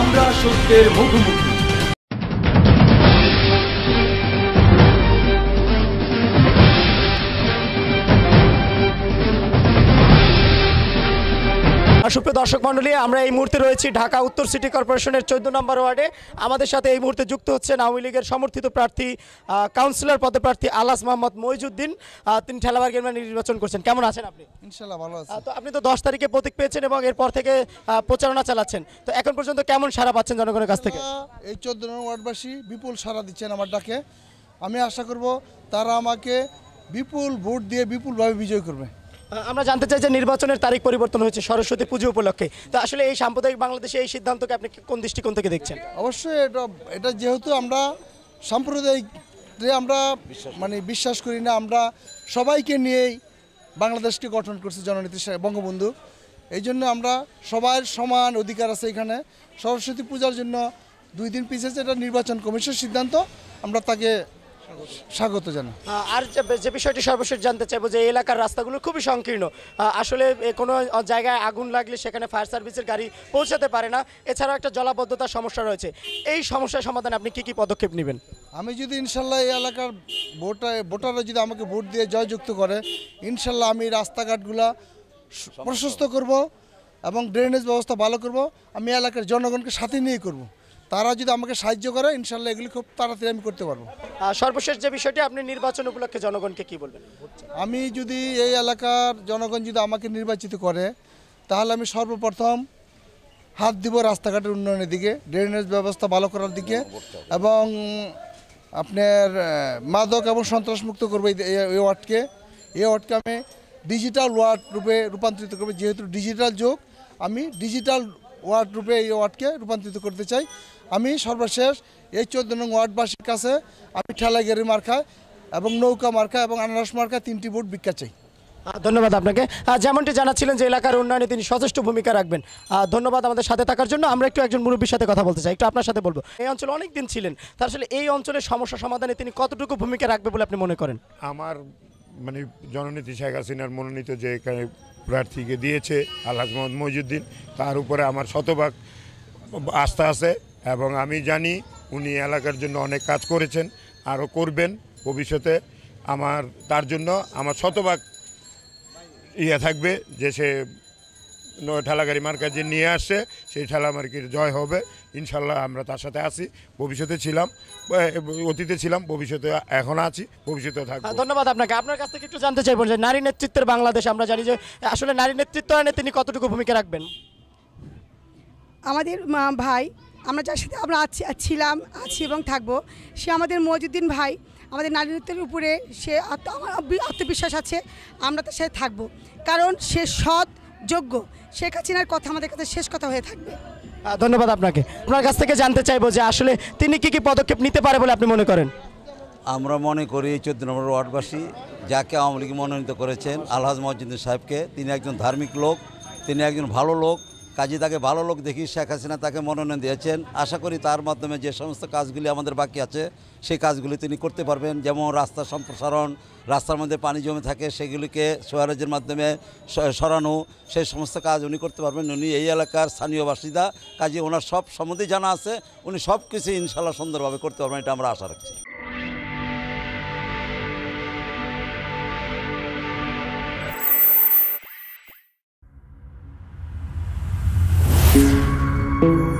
আমরা সত্যের মুখোমুখি সুপ্রিয় দর্শক মন্ডলী আমরা এই মুহূর্তে রয়েছি ঢাকা উত্তর সিটি কর্পোরেশনের চোদ্দ নম্বর ওয়ার্ডে আমাদের সাথে এই মুহূর্তে যুক্ত হচ্ছেন আওয়ামী লীগের সমর্থিত প্রার্থী কাউন্সিলর পদে প্রার্থী আলাস মোহাম্মদ মইজুদ্দিন তিনি ঠেলাবার গেমে নির্বাচন করছেন কেমন আছেন আপনি ইনশাল্লাহ ভালো আছেন তো আপনি তো দশ তারিখে প্রতীক পেয়েছেন এবং এরপর থেকে প্রচারণা চালাচ্ছেন তো এখন পর্যন্ত কেমন সারা পাচ্ছেন জনগণের কাছ থেকে এই চোদ্দ নম্বর ওয়ার্ডবাসী বিপুল সারা দিচ্ছেন আমার ডাকে আমি আশা করব তারা আমাকে বিপুল ভোট দিয়ে বিপুলভাবে বিজয় করবে আমরা জানতে চাই যে নির্বাচনের তারিখ পরিবর্তন হয়েছে সরস্বতী পুজো উপলক্ষে তো আসলে এই সাম্প্রদায়িক বাংলাদেশে এই সিদ্ধান্তকে আপনি কোন দৃষ্টিকোণ থেকে দেখছেন অবশ্যই এটা এটা যেহেতু আমরা সাম্প্রদায়িক আমরা মানে বিশ্বাস করি না আমরা সবাইকে নিয়েই বাংলাদেশকে গঠন করছে জননীতি বঙ্গবন্ধু এই জন্য আমরা সবার সমান অধিকার আছে এখানে সরস্বতী পূজার জন্য দুই দিন পিছিয়েছে এটা নির্বাচন কমিশনের সিদ্ধান্ত আমরা তাকে স্বাগত জানা আর যে বিষয়টি সর্বশেষ জানতে চাইবো যে এলাকার রাস্তাগুলো খুবই সংকীর্ণ আসলে কোনো জায়গায় আগুন লাগলে সেখানে ফায়ার সার্ভিসের গাড়ি পৌঁছাতে পারে না এছাড়াও একটা জলাবদ্ধতার সমস্যা রয়েছে এই সমস্যার সমাধানে আপনি কি কি পদক্ষেপ নেবেন আমি যদি ইনশাল্লাহ এই এলাকার ভোটার ভোটাররা যদি আমাকে ভোট দিয়ে জয়যুক্ত করে ইনশাল্লাহ আমি রাস্তাঘাটগুলা প্রশস্ত করব এবং ড্রেনেজ ব্যবস্থা ভালো করব আমি এলাকার জনগণকে সাথে নিয়ে করবো তারা যদি আমাকে সাহায্য করে ইনশাল্লাহ এগুলি খুব তাড়াতাড়ি আমি করতে পারবো সর্বশেষ যে বিষয়টি আপনি নির্বাচন উপলক্ষে জনগণকে কি বলবেন আমি যদি এই এলাকার জনগণ যদি আমাকে নির্বাচিত করে তাহলে আমি সর্বপ্রথম হাত দিব রাস্তাঘাটের উন্নয়নের দিকে ড্রেনেজ ব্যবস্থা ভালো করার দিকে এবং আপনার মাদক এবং সন্ত্রাসমুক্ত করবো এই ওয়ার্ডকে এই ওয়ার্ডকে আমি ডিজিটাল ওয়ার্ড রূপে রূপান্তরিত করবো যেহেতু ডিজিটাল যুগ আমি ডিজিটাল ওয়ার্ড রূপে এই ওয়ার্ডকে রূপান্তরিত করতে চাই আমি সর্বশেষ এই চোদ্দ নং ওয়ার্ডবাসীর কাছে আমি ঠেলাগেরি মার্কা এবং নৌকা মার্কা এবং আনারস মার্কা তিনটি ভোট ভিক্ষা চাই ধন্যবাদ আপনাকে যেমনটি জানাচ্ছিলেন যে এলাকার উন্নয়নে তিনি সচেষ্ট ভূমিকা রাখবেন ধন্যবাদ আমাদের সাথে থাকার জন্য আমরা একটু একজন মুরব্বীর সাথে কথা বলতে চাই একটু আপনার সাথে বলবো এই অঞ্চলে অনেক দিন ছিলেন তার আসলে এই অঞ্চলের সমস্যা সমাধানে তিনি কতটুকু ভূমিকা রাখবে বলে আপনি মনে করেন আমার মানে জননীতি শেখ হাসিনার মনোনীত যে এখানে প্রার্থীকে দিয়েছে আল্লাহ মোহাম্মদ মহিউদ্দিন তার উপরে আমার শতভাগ আস্থা আছে এবং আমি জানি উনি এলাকার জন্য অনেক কাজ করেছেন আরও করবেন ভবিষ্যতে আমার তার জন্য আমার শতভাগ ইয়ে থাকবে যে সে ঠেলাগাড়ি মার্কা যে নিয়ে আসছে সেই ঠেলা মার্কির জয় হবে ইনশাল্লাহ আমরা তার সাথে আছি ভবিষ্যতে ছিলাম অতীতে ছিলাম ভবিষ্যতে এখন আছি ভবিষ্যতে থাকবো ধন্যবাদ আপনাকে আপনার কাছ থেকে একটু জানতে চাইব যে নারী নেতৃত্বের বাংলাদেশ আমরা জানি যে আসলে নারী নেতৃত্ব আনে তিনি কতটুকু ভূমিকা রাখবেন আমাদের ভাই আমরা যার সাথে আমরা আছি ছিলাম আছি এবং থাকবো সে আমাদের মজুদ্দিন ভাই আমাদের নারীত্বের উপরে সে আমার আত্মবিশ্বাস আছে আমরা তার সাথে থাকবো কারণ সে সৎ যোগ্য শেখ হাসিনার কথা আমাদের কাছে শেষ কথা হয়ে থাকবে ধন্যবাদ আপনাকে আপনার কাছ থেকে জানতে চাইবো যে আসলে তিনি কি কি পদক্ষেপ নিতে পারে বলে আপনি মনে করেন আমরা মনে করি চোদ্দ নম্বর ওয়ার্ডবাসী যাকে আওয়ামী লীগ মনোনীত করেছেন আলহাজ মহাজুদ্দিন সাহেবকে তিনি একজন ধার্মিক লোক তিনি একজন ভালো লোক কাজী তাকে ভালো লোক দেখি শেখ হাসিনা তাকে মনোনয়ন দিয়েছেন আশা করি তার মাধ্যমে যে সমস্ত কাজগুলি আমাদের বাকি আছে সেই কাজগুলি তিনি করতে পারবেন যেমন রাস্তা সম্প্রসারণ রাস্তার মধ্যে পানি জমে থাকে সেগুলিকে সোয়ারেজের মাধ্যমে সরানো সেই সমস্ত কাজ উনি করতে পারবেন উনি এই এলাকার স্থানীয় বাসিন্দা কাজে ওনার সব সম্বন্ধে জানা আছে উনি সব কিছু ইনশাল্লাহ সুন্দরভাবে করতে পারবেন এটা আমরা আশা রাখছি Thank you.